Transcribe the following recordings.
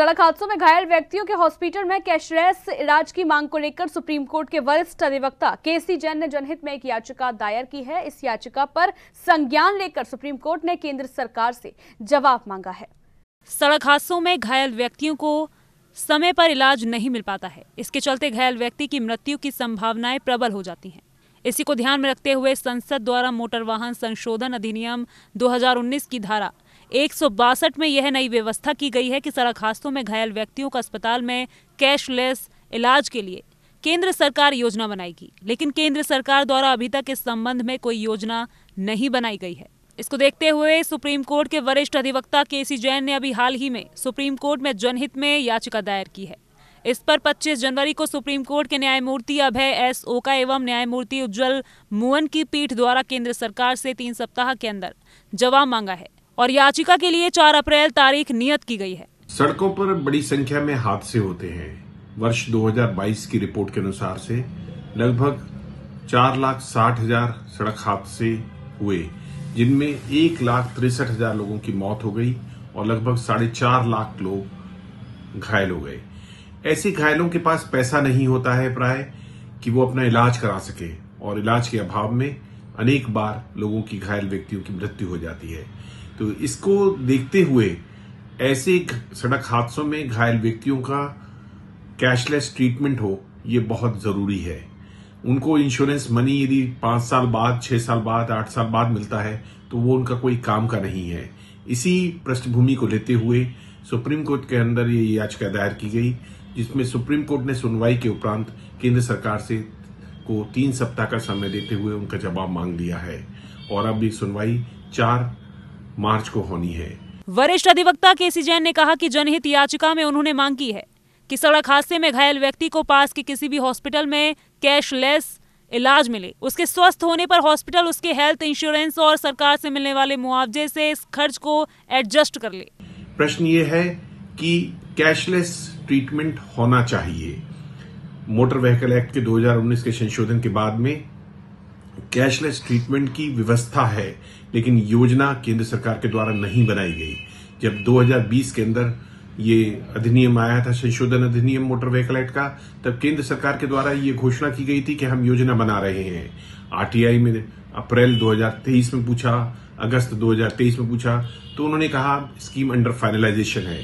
सड़क हादसों में घायल व्यक्तियों के हॉस्पिटल में कैशलेस इलाज की मांग को लेकर सुप्रीम कोर्ट के वरिष्ठ अधिवक्ता केसी जैन ने जनहित में एक याचिका दायर की है इस याचिका पर संज्ञान लेकर सुप्रीम कोर्ट ने केंद्र सरकार से जवाब मांगा है सड़क हादसों में घायल व्यक्तियों को समय पर इलाज नहीं मिल पाता है इसके चलते घायल व्यक्ति की मृत्यु की संभावनाएं प्रबल हो जाती है इसी को ध्यान में रखते हुए संसद द्वारा मोटर वाहन संशोधन अधिनियम दो की धारा एक में यह नई व्यवस्था की गई है कि सड़क हादसों में घायल व्यक्तियों का अस्पताल में कैशलेस इलाज के लिए केंद्र सरकार योजना बनाएगी लेकिन केंद्र सरकार द्वारा अभी तक इस संबंध में कोई योजना नहीं बनाई गई है इसको देखते हुए सुप्रीम कोर्ट के वरिष्ठ अधिवक्ता के सी जैन ने अभी हाल ही में सुप्रीम कोर्ट में जनहित में याचिका दायर की है इस पर 25 जनवरी को सुप्रीम कोर्ट के न्यायमूर्ति अभय एस ओका एवं न्यायमूर्ति उज्जवल मुअन की पीठ द्वारा केंद्र सरकार से तीन सप्ताह के अंदर जवाब मांगा है और याचिका के लिए चार अप्रैल तारीख नियत की गई है सड़कों पर बड़ी संख्या में हादसे होते हैं वर्ष 2022 की रिपोर्ट के अनुसार से लगभग चार लाख साठ हजार सड़क हादसे हुए जिनमें एक लाख तिरसठ हजार लोगों की मौत हो गई और लगभग साढ़े चार लाख लोग घायल हो गए ऐसे घायलों के पास पैसा नहीं होता है प्राय कि वो अपना इलाज करा सके और इलाज के अभाव में अनेक बार लोगों की घायल व्यक्तियों की मृत्यु हो जाती है तो इसको देखते हुए ऐसे सड़क हादसों में घायल व्यक्तियों का कैशलेस ट्रीटमेंट हो ये बहुत ज़रूरी है उनको इंश्योरेंस मनी यदि पांच साल बाद छह साल बाद आठ साल बाद मिलता है तो वो उनका कोई काम का नहीं है इसी पृष्ठभूमि को लेते हुए सुप्रीम कोर्ट के अंदर ये याचिका दायर की गई जिसमें सुप्रीम कोर्ट ने सुनवाई के उपरांत केंद्र सरकार से को तीन सप्ताह का समय देते हुए उनका जवाब मांग लिया है और अब ये सुनवाई चार मार्च को होनी है वरिष्ठ अधिवक्ता के सी जैन ने कहा कि जनहित याचिका में उन्होंने मांग की है कि सड़क हादसे में घायल व्यक्ति को पास के किसी भी हॉस्पिटल में कैशलेस इलाज मिले उसके स्वस्थ होने पर हॉस्पिटल उसके हेल्थ इंश्योरेंस और सरकार से मिलने वाले मुआवजे से इस खर्च को एडजस्ट कर ले प्रश्न ये है कि कैशलेस ट्रीटमेंट होना चाहिए मोटर व्हीकल एक्ट के 2019 के संशोधन के बाद में कैशलेस ट्रीटमेंट की व्यवस्था है लेकिन योजना केंद्र सरकार के द्वारा नहीं बनाई गई जब 2020 के अंदर ये अधिनियम आया था संशोधन अधिनियम मोटर व्हीकल एक्ट का तब केंद्र सरकार के द्वारा ये घोषणा की गई थी कि हम योजना बना रहे हैं आरटीआई में अप्रैल 2023 में पूछा अगस्त 2023 में पूछा तो उन्होंने कहा स्कीम अंडर फाइनलाइजेशन है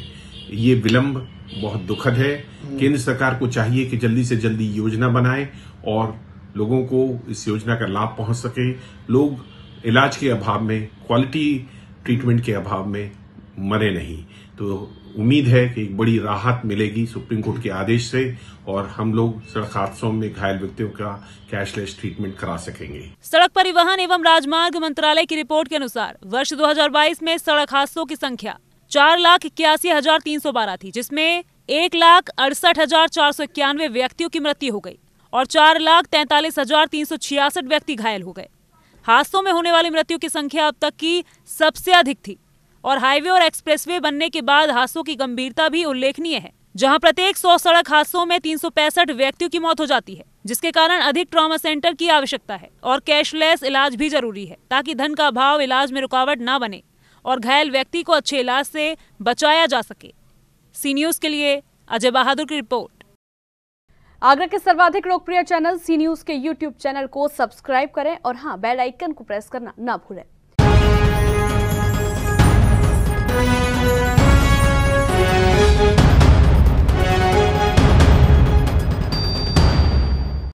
ये विलंब बहुत दुखद है केंद्र सरकार को चाहिए कि जल्दी से जल्दी योजना बनाए और लोगों को इस योजना का लाभ पहुंच सके लोग इलाज के अभाव में क्वालिटी ट्रीटमेंट के अभाव में मरे नहीं तो उम्मीद है कि एक बड़ी राहत मिलेगी सुप्रीम कोर्ट के आदेश से और हम लोग सड़क हादसों में घायल व्यक्तियों का कैशलेस ट्रीटमेंट करा सकेंगे सड़क परिवहन एवं राजमार्ग मंत्रालय की रिपोर्ट के अनुसार वर्ष 2022 में सड़क हादसों की संख्या चार लाख इक्यासी हजार तीन सौ बारह थी जिसमें एक लाख अड़सठ हजार चार सौ इक्यानवे व्यक्तियों की मृत्यु हो गई और चार लाख तैंतालीस हजार तीन सौ छियासठ व्यक्ति घायल हो गए हादसों में होने वाली मृत्यु की संख्या अब तक की सबसे अधिक थी और हाईवे और एक्सप्रेसवे बनने के बाद हादसों की गंभीरता भी उल्लेखनीय है जहां प्रत्येक सौ सड़क हादसों में तीन व्यक्तियों की मौत हो जाती है जिसके कारण अधिक ट्रॉमा सेंटर की आवश्यकता है और कैशलेस इलाज भी जरूरी है ताकि धन का अभाव इलाज में रुकावट न बने और घायल व्यक्ति को अच्छे इलाज से बचाया जा सके सी न्यूज के लिए अजय बहादुर की रिपोर्ट आगरा के सर्वाधिक लोकप्रिय चैनल सी न्यूज के यूट्यूब चैनल को सब्सक्राइब करें और हाँ बेल आइकन को प्रेस करना ना भूलें